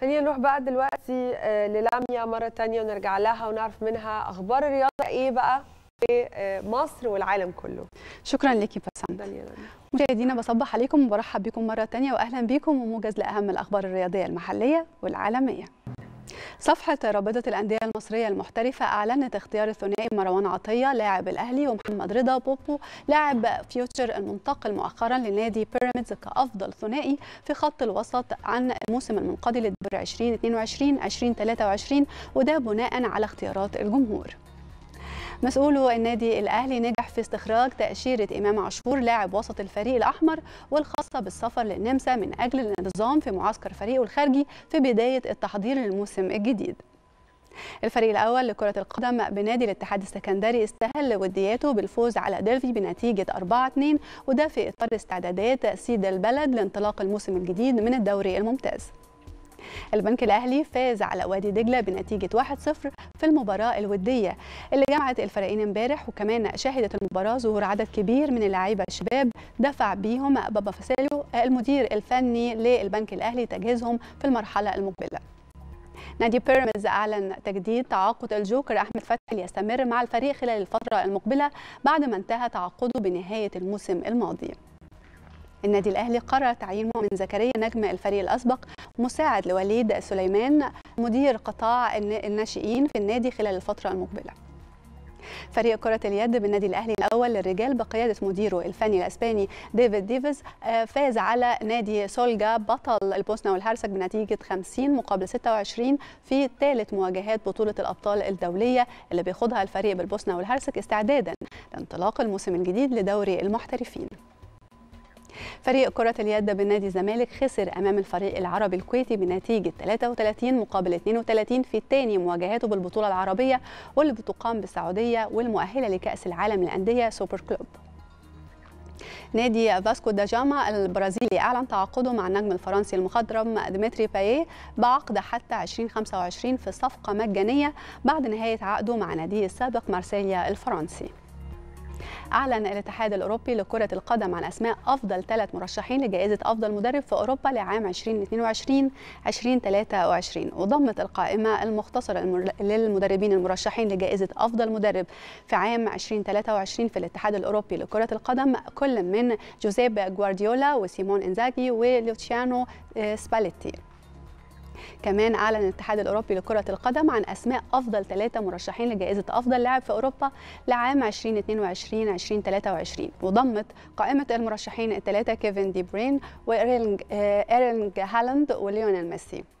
خلينا نروح بقى دلوقتي آه، للاميا مره ثانيه ونرجع لها ونعرف منها اخبار الرياضه ايه بقى في آه، مصر والعالم كله شكرا لك بسام مشاهدينا بصبح عليكم وبرحب بكم مره ثانيه واهلا بكم وموجز لاهم الاخبار الرياضيه المحليه والعالميه صفحة رابطة الأندية المصرية المحترفة أعلنت اختيار الثنائي مروان عطية لاعب الأهلي ومحمد رضا بوبو لاعب فيوتشر المنتقل مؤخرا لنادي بيراميدز كأفضل ثنائي في خط الوسط عن الموسم المنقضي للدوري 2022 2023 وده بناء على اختيارات الجمهور. مسؤولو النادي الاهلي نجح في استخراج تاشيره امام عاشور لاعب وسط الفريق الاحمر والخاصه بالسفر للنمسا من اجل الانتظام في معسكر فريقه الخارجي في بدايه التحضير للموسم الجديد الفريق الأول لكرة القدم بنادي الاتحاد السكندري استهل ودياته بالفوز على ديرفي بنتيجة 4-2 وده في إطار استعدادات سيد البلد لانطلاق الموسم الجديد من الدوري الممتاز البنك الأهلي فاز على وادي دجلة بنتيجة 1-0 في المباراة الودية اللي جمعت الفريقين امبارح وكمان شهدت المباراة ظهور عدد كبير من اللعيبة الشباب دفع بيهم بابا فاسيليو المدير الفني للبنك الأهلي تجهيزهم في المرحلة المقبلة نادي بيراميدز أعلن تجديد تعاقد الجوكر أحمد فتحي ليستمر مع الفريق خلال الفترة المقبلة بعد ما انتهى تعاقده بنهاية الموسم الماضي النادي الاهلي قرر تعيين مؤمن زكريا نجم الفريق الاسبق مساعد لوليد سليمان مدير قطاع الناشئين في النادي خلال الفترة المقبلة فريق كرة اليد بالنادي الأهلي الأول للرجال بقيادة مديره الفني الأسباني ديفيد ديفيز آه، فاز على نادي سولجا بطل البوسنة والهرسك بنتيجة 50 مقابل 26 في ثالث مواجهات بطولة الأبطال الدولية اللي بيخوضها الفريق بالبوسنة والهرسك استعدادا لانطلاق الموسم الجديد لدوري المحترفين فريق كرة اليد بالنادي الزمالك خسر أمام الفريق العربي الكويتي بنتيجة 33 مقابل 32 في الثاني مواجهاته بالبطولة العربية واللي بتقام بالسعودية والمؤهلة لكأس العالم للأندية سوبر كلوب نادي فاسكو دا جاما البرازيلي اعلن تعاقده مع النجم الفرنسي المخضرم ديمتري باي بعقد حتى 2025 في صفقه مجانيه بعد نهايه عقده مع ناديه السابق مارسيليا الفرنسي أعلن الاتحاد الأوروبي لكرة القدم عن أسماء أفضل ثلاث مرشحين لجائزة أفضل مدرب في أوروبا لعام 2022 2023 وضمت القائمة المختصرة للمدربين المرشحين لجائزة أفضل مدرب في عام 2023 في الاتحاد الأوروبي لكرة القدم كل من جوزيب جوارديولا وسيمون إنزاجي ولوتشيانو آه، سباليتي كمان أعلن الاتحاد الأوروبي لكرة القدم عن أسماء أفضل ثلاثة مرشحين لجائزة أفضل لاعب في أوروبا لعام 2022-2023 وضمت قائمة المرشحين الثلاثة كيفن دي برين وإيرلينج آه، هالاند وليونيل ميسي